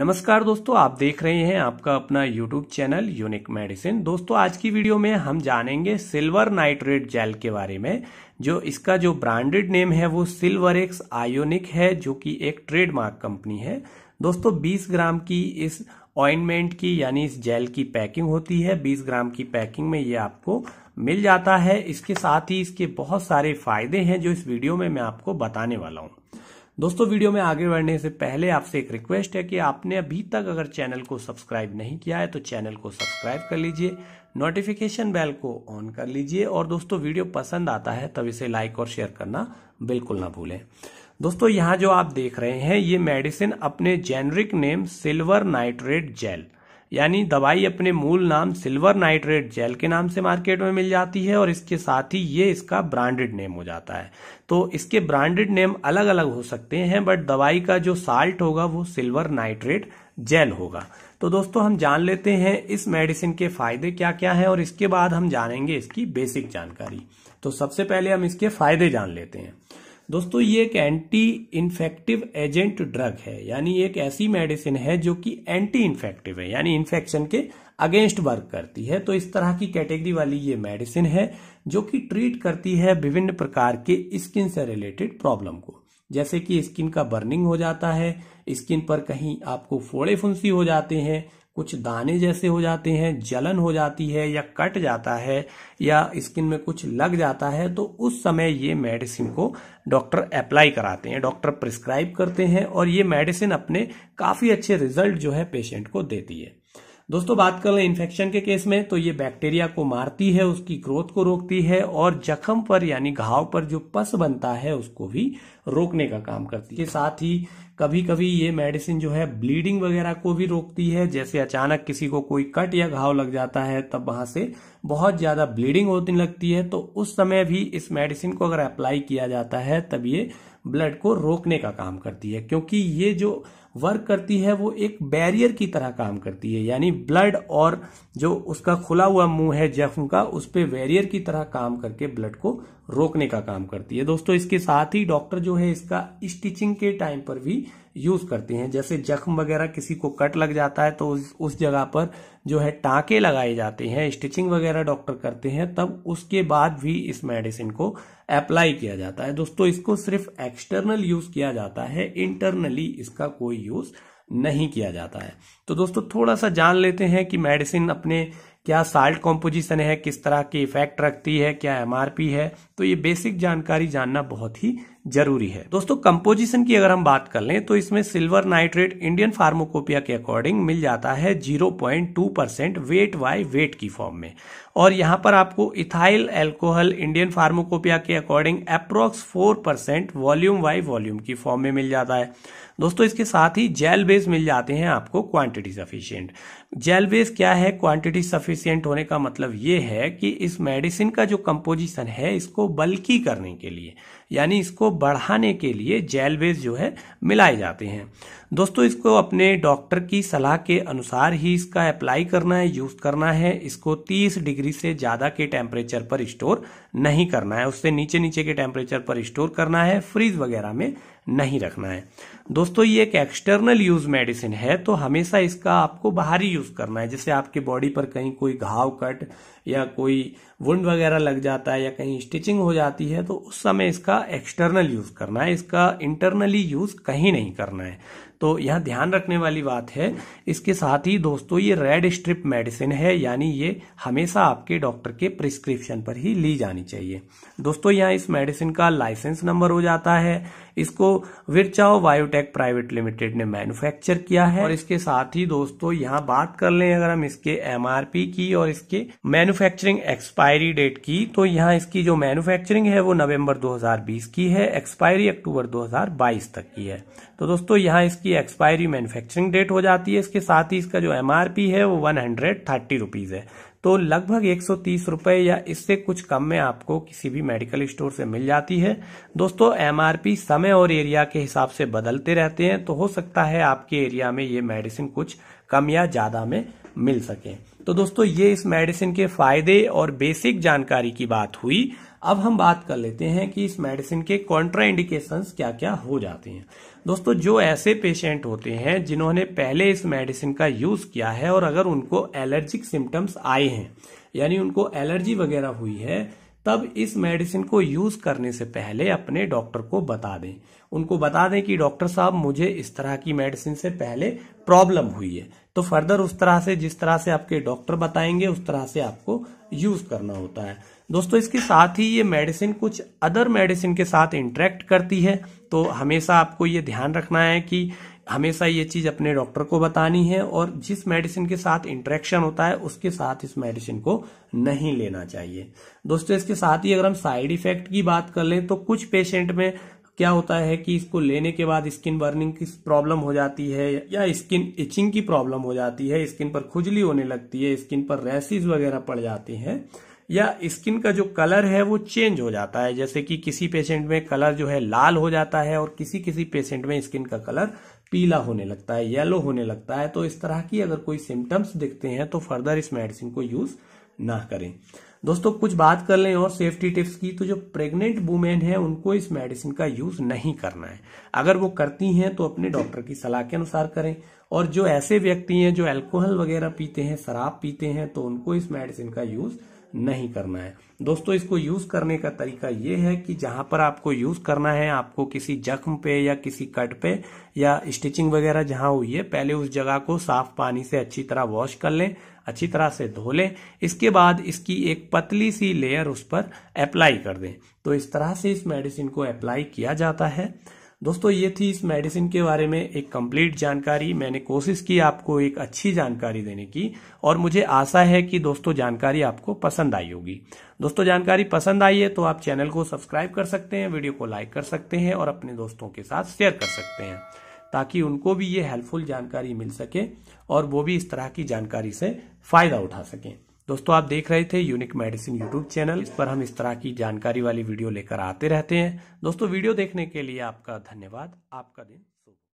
नमस्कार दोस्तों आप देख रहे हैं आपका अपना यूट्यूब चैनल यूनिक मेडिसिन दोस्तों आज की वीडियो में हम जानेंगे सिल्वर नाइट्रेट जेल के बारे में जो इसका जो ब्रांडेड नेम है वो सिल्वर एक्स आयोनिक है जो कि एक ट्रेडमार्क कंपनी है दोस्तों 20 ग्राम की इस ऑइंटमेंट की यानी इस जेल की पैकिंग होती है बीस ग्राम की पैकिंग में ये आपको मिल जाता है इसके साथ ही इसके बहुत सारे फायदे हैं जो इस वीडियो में मैं आपको बताने वाला हूँ दोस्तों वीडियो में आगे बढ़ने से पहले आपसे एक रिक्वेस्ट है कि आपने अभी तक अगर चैनल को सब्सक्राइब नहीं किया है तो चैनल को सब्सक्राइब कर लीजिए नोटिफिकेशन बेल को ऑन कर लीजिए और दोस्तों वीडियो पसंद आता है तब इसे लाइक और शेयर करना बिल्कुल ना भूलें दोस्तों यहाँ जो आप देख रहे हैं ये मेडिसिन अपने generic name silver nitrate gel यानी दवाई अपने मूल नाम सिल्वर नाइट्रेट जेल के नाम से मार्केट में मिल जाती है और इसके साथ ही ये इसका ब्रांडेड नेम हो जाता है तो इसके ब्रांडेड नेम अलग अलग हो सकते हैं बट दवाई का जो साल्ट होगा वो सिल्वर नाइट्रेट जेल होगा तो दोस्तों हम जान लेते हैं इस मेडिसिन के फायदे क्या क्या हैं और इसके बाद हम जानेंगे इसकी बेसिक जानकारी तो सबसे पहले हम इसके फायदे जान लेते हैं दोस्तों ये एक एंटी इन्फेक्टिव एजेंट ड्रग है यानी एक ऐसी मेडिसिन है जो कि एंटी इन्फेक्टिव है यानी इन्फेक्शन के अगेंस्ट वर्क करती है तो इस तरह की कैटेगरी वाली ये मेडिसिन है जो कि ट्रीट करती है विभिन्न प्रकार के स्किन से रिलेटेड प्रॉब्लम को जैसे कि स्किन का बर्निंग हो जाता है स्किन पर कहीं आपको फोड़े फुंसी हो जाते हैं कुछ दाने जैसे हो जाते हैं जलन हो जाती है या कट जाता है या स्किन में कुछ लग जाता है तो उस समय ये मेडिसिन को डॉक्टर अप्लाई कराते हैं डॉक्टर प्रिस्क्राइब करते हैं और ये मेडिसिन अपने काफ़ी अच्छे रिजल्ट जो है पेशेंट को देती है दोस्तों बात कर लें इन्फेक्शन के केस में तो ये बैक्टीरिया को मारती है उसकी ग्रोथ को रोकती है और जख्म पर यानी घाव पर जो पस बनता है उसको भी रोकने का काम करती है साथ ही कभी कभी ये मेडिसिन जो है ब्लीडिंग वगैरह को भी रोकती है जैसे अचानक किसी को कोई कट या घाव लग जाता है तब वहां से बहुत ज्यादा ब्लीडिंग होती लगती है तो उस समय भी इस मेडिसिन को अगर अप्लाई किया जाता है तब ये ब्लड को रोकने का काम करती है क्योंकि ये जो वर्क करती है वो एक बैरियर की तरह काम करती है यानी ब्लड और जो उसका खुला हुआ मुंह है जख्म का उस पर बैरियर की तरह काम करके ब्लड को रोकने का काम करती है दोस्तों इसके साथ ही डॉक्टर जो है इसका स्टिचिंग के टाइम पर भी यूज करते हैं जैसे जख्म वगैरह किसी को कट लग जाता है तो उस उस जगह पर जो है टाके लगाए जाते हैं स्टिचिंग वगैरह डॉक्टर करते हैं तब उसके बाद भी इस मेडिसिन को अप्लाई किया जाता है दोस्तों इसको सिर्फ एक्सटर्नल यूज किया जाता है इंटरनली इसका कोई यूज नहीं किया जाता है तो दोस्तों थोड़ा सा जान लेते हैं कि मेडिसिन अपने क्या साल्ट कॉम्पोजिशन है किस तरह के इफेक्ट रखती है क्या एमआरपी है तो ये बेसिक जानकारी जानना बहुत ही जरूरी है दोस्तों कंपोजिशन की अगर हम बात कर लें तो इसमें सिल्वर नाइट्रेट इंडियन फार्मोकोपिया के अकॉर्डिंग मिल जाता है 0.2 परसेंट वेट बाय वेट की फॉर्म में और यहां पर आपको इथाइल एल्कोहल इंडियन फार्मोकोपिया के according approx 4 percent volume by volume की फॉर्म में मिल जाता है दोस्तों इसके साथ ही जेल बेस मिल जाते हैं आपको क्वांटिटी सफिशियंट जेल बेस क्या है क्वांटिटी सफिशियंट होने का मतलब ये है कि इस मेडिसिन का जो कंपोजिशन है इसको बल्कि करने के लिए यानी इसको बढ़ाने के लिए जेल बेस जो है मिलाए जाते हैं दोस्तों इसको अपने डॉक्टर की सलाह के अनुसार ही इसका अप्लाई करना है यूज करना है इसको 30 डिग्री से ज़्यादा के टेम्परेचर पर स्टोर नहीं करना है उससे नीचे नीचे के टेम्परेचर पर स्टोर करना है फ्रीज वगैरह में नहीं रखना है दोस्तों ये एक एक्सटर्नल यूज मेडिसिन है तो हमेशा इसका आपको बाहरी यूज करना है जैसे आपके बॉडी पर कहीं कोई घाव कट या कोई वुंड वगैरह लग जाता है या कहीं स्टिचिंग हो जाती है तो उस समय इसका एक्सटर्नल यूज़ करना है इसका इंटरनली यूज़ कहीं नहीं करना है तो यहाँ ध्यान रखने वाली बात है इसके साथ ही दोस्तों ये रेड स्ट्रिप मेडिसिन है यानी ये हमेशा आपके डॉक्टर के प्रिस्क्रिप्शन पर ही ली जानी चाहिए दोस्तों यहाँ इस मेडिसिन का लाइसेंस नंबर हो जाता है इसको विरचाओ बायोटेक प्राइवेट लिमिटेड ने मैन्युफैक्चर किया है और इसके साथ ही दोस्तों यहाँ बात कर लें अगर हम इसके एमआरपी की और इसके मैन्यू मैन्युफैक्चरिंग एक्सपायरी डेट की तो यहाँ इसकी जो मैन्युफैक्चरिंग है वो नवंबर 2020 की है एक्सपायरी अक्टूबर 2022 तक की है तो दोस्तों यहाँ इसकी एक्सपायरी मैन्युफैक्चरिंग डेट हो जाती है इसके साथ ही इसका जो एमआरपी है वो वन हंड्रेड थर्टी रुपीज है तो लगभग एक सौ तीस रुपए या इससे कुछ कम में आपको किसी भी मेडिकल स्टोर से मिल जाती है दोस्तों एमआरपी समय और एरिया के हिसाब से बदलते रहते हैं तो हो सकता है आपके एरिया में ये मेडिसिन कुछ कम या ज्यादा में मिल सके तो दोस्तों ये इस मेडिसिन के फायदे और बेसिक जानकारी की बात हुई अब हम बात कर लेते हैं कि इस मेडिसिन के कॉन्ट्राइंडिकेशंस क्या क्या हो जाते हैं दोस्तों जो ऐसे पेशेंट होते हैं जिन्होंने पहले इस मेडिसिन का यूज किया है और अगर उनको एलर्जिक सिम्टम्स आए हैं यानी उनको एलर्जी वगैरह हुई है तब इस मेडिसिन को यूज करने से पहले अपने डॉक्टर को बता दें उनको बता दें कि डॉक्टर साहब मुझे इस तरह की मेडिसिन से पहले प्रॉब्लम हुई है तो फर्दर उस तरह से जिस तरह से आपके डॉक्टर बताएंगे उस तरह से आपको यूज करना होता है दोस्तों इसके साथ ही ये मेडिसिन कुछ अदर मेडिसिन के साथ इंटरेक्ट करती है तो हमेशा आपको ये ध्यान रखना है कि हमेशा ये चीज अपने डॉक्टर को बतानी है और जिस मेडिसिन के साथ इंट्रेक्शन होता है उसके साथ इस मेडिसिन को नहीं लेना चाहिए दोस्तों इसके साथ ही अगर हम साइड इफेक्ट की बात कर लें तो कुछ पेशेंट में क्या होता है कि इसको लेने के बाद स्किन बर्निंग की प्रॉब्लम हो जाती है या स्किन इचिंग की प्रॉब्लम हो जाती है स्किन पर खुजली होने लगती है स्किन पर रैसेज वगैरह पड़ जाती हैं या स्किन का जो कलर है वो चेंज हो जाता है जैसे कि किसी पेशेंट में कलर जो है लाल हो जाता है और किसी किसी पेशेंट में स्किन का कलर पीला होने लगता है येलो होने लगता है तो इस तरह की अगर कोई सिम्टम्स दिखते हैं तो फर्दर इस मेडिसिन को यूज ना करें दोस्तों कुछ बात कर लें और सेफ्टी टिप्स की तो जो प्रेग्नेंट वुमेन है उनको इस मेडिसिन का यूज नहीं करना है अगर वो करती हैं तो अपने डॉक्टर की सलाह के अनुसार करें और जो ऐसे व्यक्ति हैं जो अल्कोहल वगैरह पीते हैं शराब पीते हैं तो उनको इस मेडिसिन का यूज नहीं करना है दोस्तों इसको यूज करने का तरीका ये है कि जहां पर आपको यूज करना है आपको किसी जख्म पे या किसी कट पे या स्टिचिंग वगैरह जहां हुई है पहले उस जगह को साफ पानी से अच्छी तरह वॉश कर लें अच्छी तरह से धो लें इसके बाद इसकी एक पतली सी लेयर उस पर अप्लाई कर दें तो इस तरह से इस मेडिसिन को अप्लाई किया जाता है दोस्तों ये थी इस मेडिसिन के बारे में एक कंप्लीट जानकारी मैंने कोशिश की आपको एक अच्छी जानकारी देने की और मुझे आशा है कि दोस्तों जानकारी आपको पसंद आई होगी दोस्तों जानकारी पसंद आई है तो आप चैनल को सब्सक्राइब कर सकते हैं वीडियो को लाइक कर सकते हैं और अपने दोस्तों के साथ शेयर कर सकते हैं ताकि उनको भी ये हेल्पफुल जानकारी मिल सके और वो भी इस तरह की जानकारी से फायदा उठा सकें दोस्तों आप देख रहे थे यूनिक मेडिसिन यूट्यूब चैनल इस पर हम इस तरह की जानकारी वाली वीडियो लेकर आते रहते हैं दोस्तों वीडियो देखने के लिए आपका धन्यवाद आपका दिन